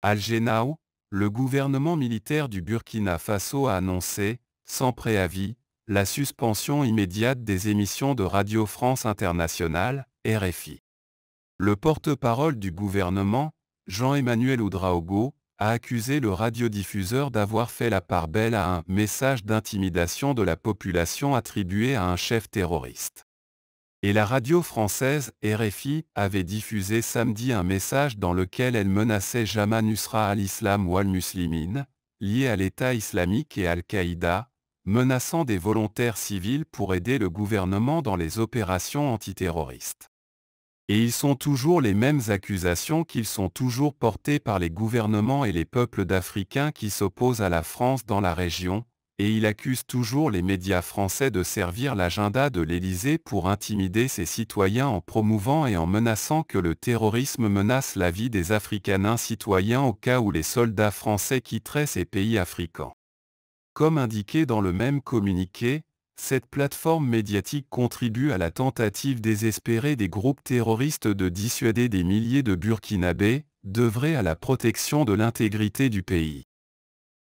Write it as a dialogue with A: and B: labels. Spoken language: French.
A: Algenao, le gouvernement militaire du Burkina Faso a annoncé, sans préavis, la suspension immédiate des émissions de Radio France Internationale, RFI. Le porte-parole du gouvernement, Jean-Emmanuel Oudraogo, a accusé le radiodiffuseur d'avoir fait la part belle à un message d'intimidation de la population attribué à un chef terroriste et la radio française, RFI, avait diffusé samedi un message dans lequel elle menaçait Jama Nusra al-Islam ou al muslimine, lié à l'État islamique et Al-Qaïda, menaçant des volontaires civils pour aider le gouvernement dans les opérations antiterroristes. Et ils sont toujours les mêmes accusations qu'ils sont toujours portées par les gouvernements et les peuples d'Africains qui s'opposent à la France dans la région, et il accuse toujours les médias français de servir l'agenda de l'Élysée pour intimider ses citoyens en promouvant et en menaçant que le terrorisme menace la vie des Africanins citoyens au cas où les soldats français quitteraient ces pays africains. Comme indiqué dans le même communiqué, cette plateforme médiatique contribue à la tentative désespérée des groupes terroristes de dissuader des milliers de Burkinabés, d'œuvrer à la protection de l'intégrité du pays.